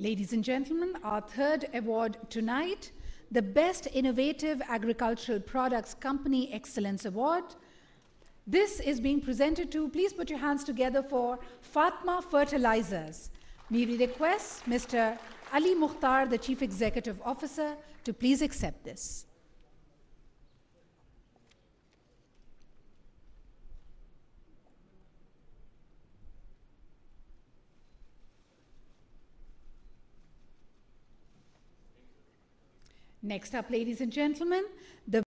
Ladies and gentlemen, our third award tonight, the Best Innovative Agricultural Products Company Excellence Award. This is being presented to, please put your hands together for Fatma Fertilizers. we request Mr. Ali Mukhtar, the Chief Executive Officer, to please accept this. Next up, ladies and gentlemen, the